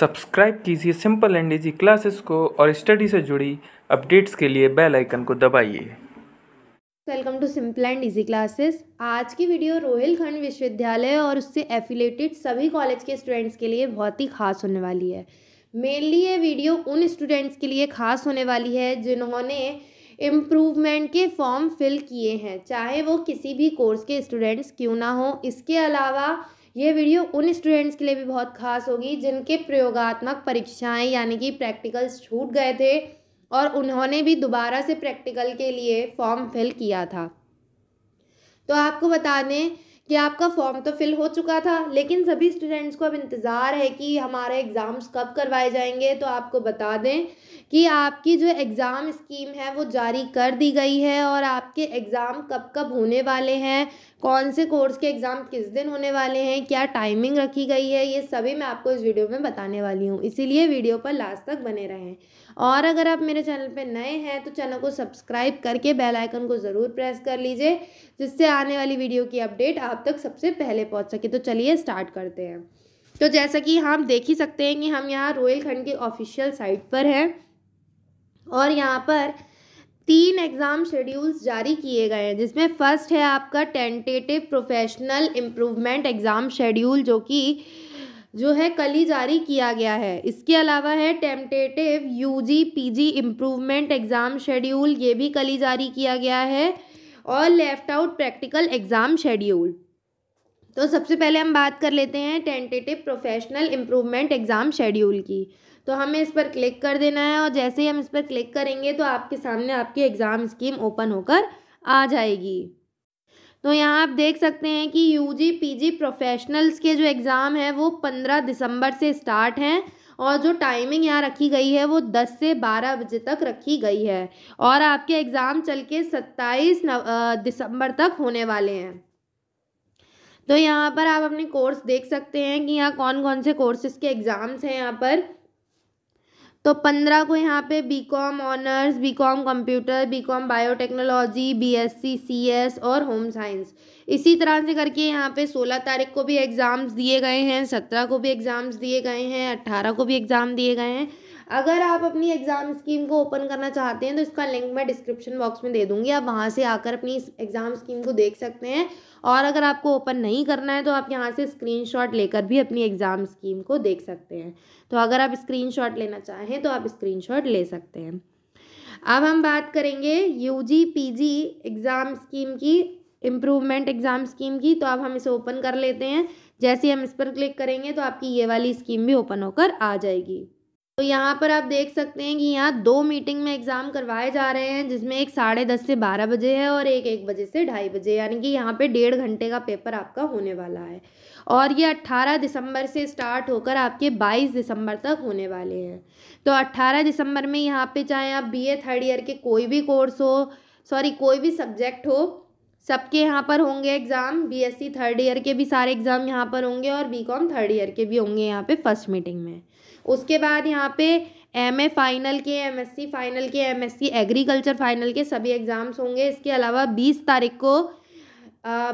Subscribe कीजिए simple and easy classes को और स्टडी से जुड़ी अपडेट्स के लिए बेल आइकन को दबाइए welcome to simple and easy classes आज की वीडियो रोहिलखंड विश्वविद्यालय और उससे एफिलेटेड सभी कॉलेज के स्टूडेंट्स के लिए बहुत ही खास होने वाली है मेनली ये वीडियो उन स्टूडेंट्स के लिए खास होने वाली है जिन्होंने इम्प्रूवमेंट के फॉर्म फिल किए हैं चाहे वो किसी भी कोर्स के स्टूडेंट्स क्यों ना हो इसके अलावा ये वीडियो उन स्टूडेंट्स के लिए भी बहुत खास होगी जिनके प्रयोगात्मक परीक्षाएं यानी कि प्रैक्टिकल्स छूट गए थे और उन्होंने भी दोबारा से प्रैक्टिकल के लिए फॉर्म फिल किया था तो आपको बता दें कि आपका फॉर्म तो फिल हो चुका था लेकिन सभी स्टूडेंट्स को अब इंतज़ार है कि हमारे एग्ज़ाम्स कब करवाए जाएंगे तो आपको बता दें कि आपकी जो एग्ज़ाम स्कीम है वो जारी कर दी गई है और आपके एग्ज़ाम कब कब होने वाले हैं कौन से कोर्स के एग्ज़ाम किस दिन होने वाले हैं क्या टाइमिंग रखी गई है ये सभी मैं आपको इस वीडियो में बताने वाली हूँ इसीलिए वीडियो पर लास्ट तक बने रहें और अगर आप मेरे चैनल पर नए हैं तो चैनल को सब्सक्राइब करके बेलाइकन को ज़रूर प्रेस कर लीजिए जिससे आने वाली वीडियो की अपडेट आप आप तक सबसे पहले पहुँच सके तो चलिए स्टार्ट करते हैं तो जैसा कि हम देख ही सकते हैं कि हम यहाँ रोयल खंड के ऑफिशियल साइट पर हैं और यहाँ पर तीन एग्ज़ाम शेड्यूल्स जारी किए गए हैं जिसमें फर्स्ट है आपका tentative professional improvement exam schedule जो कि जो है कल ही जारी किया गया है इसके अलावा है tentative UG PG improvement exam schedule ये भी कल ही जारी किया गया है और left out practical exam schedule तो सबसे पहले हम बात कर लेते हैं tentative professional improvement exam schedule की तो हमें इस पर क्लिक कर देना है और जैसे ही हम इस पर क्लिक करेंगे तो आपके सामने आपकी एग्ज़ाम स्कीम ओपन होकर आ जाएगी तो यहाँ आप देख सकते हैं कि पी जी प्रोफेशनल्स के जो एग्ज़ाम हैं वो पंद्रह दिसंबर से स्टार्ट हैं और जो टाइमिंग यहाँ रखी गई है वो दस से बारह बजे तक रखी गई है और आपके एग्ज़ाम चल के सत्ताईस दिसंबर तक होने वाले हैं तो यहाँ पर आप अपने कोर्स देख सकते हैं कि यहाँ कौन कौन से कोर्सेज के एग्ज़ाम्स हैं यहाँ पर तो पंद्रह को यहाँ पे B com honours B com computer B com biotechnology B S C C S और होम साइंस इसी तरह से करके यहाँ पे सोलह तारीख को भी एग्ज़ाम्स दिए गए हैं सत्रह को भी एग्ज़ाम्स दिए गए हैं अट्ठारह को भी एग्ज़ाम दिए गए हैं अगर आप अपनी एग्ज़ाम स्कीम को ओपन करना चाहते हैं तो इसका लिंक मैं डिस्क्रिप्शन बॉक्स में दे दूँगी आप वहाँ से आकर अपनी एग्ज़ाम स्कीम को देख सकते हैं और अगर आपको ओपन नहीं करना है तो आप यहाँ से स्क्रीन लेकर भी अपनी एग्ज़ाम स्कीम को देख सकते हैं तो अगर आप स्क्रीन लेना चाहें तो आप स्क्रीन ले सकते हैं अब हम बात करेंगे यू जी एग्ज़ाम स्कीम की इम्प्रूवमेंट एग्ज़ाम स्कीम की तो अब हम इसे ओपन कर लेते हैं जैसे हम इस पर क्लिक करेंगे तो आपकी ये वाली स्कीम भी ओपन होकर आ जाएगी तो यहाँ पर आप देख सकते हैं कि यहाँ दो मीटिंग में एग्ज़ाम करवाए जा रहे हैं जिसमें एक साढ़े दस से बारह बजे है और एक एक बजे से ढाई बजे यानी कि यहाँ पे डेढ़ घंटे का पेपर आपका होने वाला है और ये अट्ठारह दिसंबर से स्टार्ट होकर आपके बाईस दिसंबर तक होने वाले हैं तो अट्ठारह दिसंबर में यहाँ पर चाहे आप बी थर्ड ईयर के कोई भी कोर्स हो सॉरी कोई भी सब्जेक्ट हो सबके यहाँ पर होंगे एग्ज़ाम बी थर्ड ईयर के भी सारे एग्ज़ाम यहाँ पर होंगे और बी थर्ड ईयर के भी होंगे यहाँ पर फर्स्ट मीटिंग में उसके बाद यहाँ पे एम ए फाइनल के एम एस सी फाइनल के M S C agriculture final के सभी एग्ज़ाम्स होंगे इसके अलावा बीस तारीख को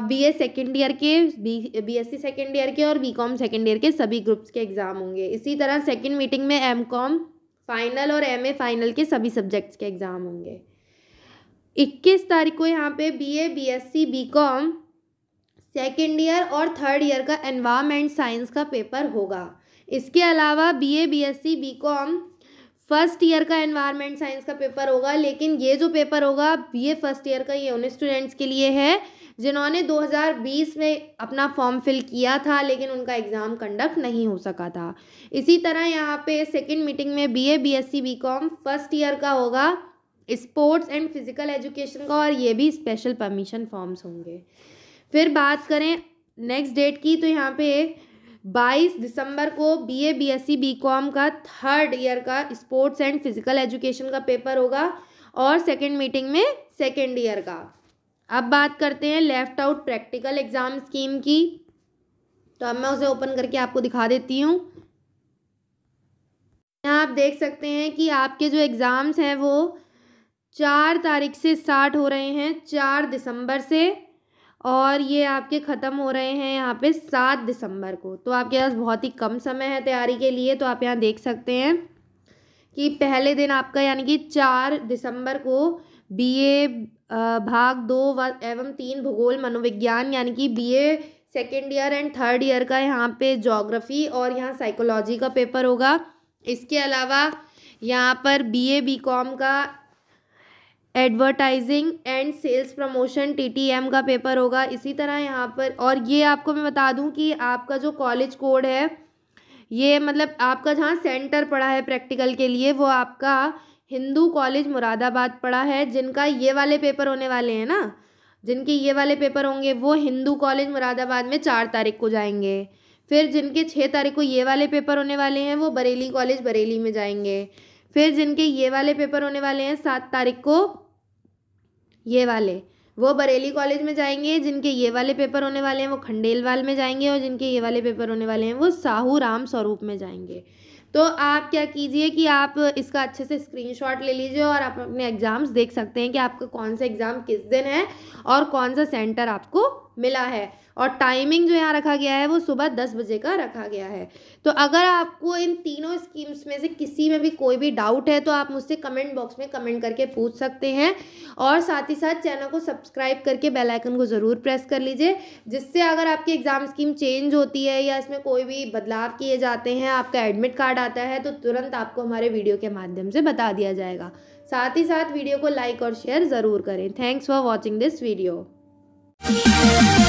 बी ए सेकेंड ईयर के B B S C second year के और बी कॉम सेकेंड ईयर के सभी ग्रुप्स के एग्ज़ाम होंगे इसी तरह सेकेंड मीटिंग में एम कॉम फाइनल और एम ए फाइनल के सभी सब्जेक्ट्स के एग्ज़ाम होंगे इक्कीस तारीख को यहाँ पे B A B S C B com second year और थर्ड ईयर का एनवायरमेंट साइंस का पेपर होगा इसके अलावा B A B S C B com first year का एनवायरनमेंट साइंस का पेपर होगा लेकिन ये जो पेपर होगा ए फर्स्ट ईयर का ये उन स्टूडेंट्स के लिए है जिन्होंने 2020 में अपना फॉर्म फिल किया था लेकिन उनका एग्ज़ाम कंडक्ट नहीं हो सका था इसी तरह यहाँ पे सेकेंड मीटिंग में B A B S C B com first year का होगा स्पोर्ट्स एंड फिजिकल एजुकेशन का और ये भी स्पेशल परमिशन फॉर्म्स होंगे फिर बात करें नेक्स्ट डेट की तो यहाँ पे 22 दिसंबर को बीए बीएससी बीकॉम का थर्ड ईयर का स्पोर्ट्स एंड फिजिकल एजुकेशन का पेपर होगा और सेकेंड मीटिंग में सेकेंड ईयर का अब बात करते हैं left out practical exam scheme की तो अब मैं उसे ओपन करके आपको दिखा देती हूँ यहाँ आप देख सकते हैं कि आपके जो एग्ज़ाम्स हैं वो चार तारीख से स्टार्ट हो रहे हैं चार दिसंबर से और ये आपके ख़त्म हो रहे हैं यहाँ पे सात दिसंबर को तो आपके पास बहुत ही कम समय है तैयारी के लिए तो आप यहाँ देख सकते हैं कि पहले दिन आपका यानी कि चार दिसंबर को बीए भाग दो व एवं तीन भूगोल मनोविज्ञान यानी कि BA second year and third year का यहाँ पे जोग्राफ़ी और यहाँ साइकोलॉजी का पेपर होगा इसके अलावा यहाँ पर बी ए का advertising and sales promotion T T M का पेपर होगा इसी तरह यहाँ पर और ये आपको मैं बता दूँ कि आपका जो कॉलेज कोड है ये मतलब आपका जहाँ सेंटर पड़ा है प्रैक्टिकल के लिए वो आपका हिंदू कॉलेज मुरादाबाद पड़ा है जिनका ये वाले पेपर होने वाले हैं ना जिनके ये वाले पेपर होंगे वो हिंदू कॉलेज मुरादाबाद में चार तारीख को जाएंगे फिर जिनके छः तारीख को ये वाले पेपर होने वाले हैं वो बरेली कॉलेज बरेली में जाएंगे फिर जिनके ये वाले पेपर होने वाले हैं सात तारीख को ये वाले वो बरेली कॉलेज में जाएंगे जिनके ये वाले पेपर होने वाले हैं वो खंडेलवाल में जाएंगे और जिनके ये वाले पेपर होने वाले हैं वो साहू राम स्वरूप में जाएंगे तो आप क्या कीजिए कि आप इसका अच्छे से स्क्रीनशॉट ले लीजिए और आप अपने एग्ज़ाम्स देख सकते हैं कि आपका कौन सा एग्ज़ाम किस दिन है और कौन सा सेंटर आपको मिला है और टाइमिंग जो यहाँ रखा गया है वो सुबह दस बजे का रखा गया है तो अगर आपको इन तीनों स्कीम्स में से किसी में भी कोई भी डाउट है तो आप मुझसे कमेंट बॉक्स में कमेंट करके पूछ सकते हैं और साथ ही साथ चैनल को सब्सक्राइब करके बेल आइकन को ज़रूर प्रेस कर लीजिए जिससे अगर आपकी एग्ज़ाम स्कीम चेंज होती है या इसमें कोई भी बदलाव किए जाते हैं आपका एडमिट कार्ड आता है तो तुरंत आपको हमारे वीडियो के माध्यम से बता दिया जाएगा साथ ही साथ वीडियो को लाइक और शेयर ज़रूर करें thanks for watching this video You.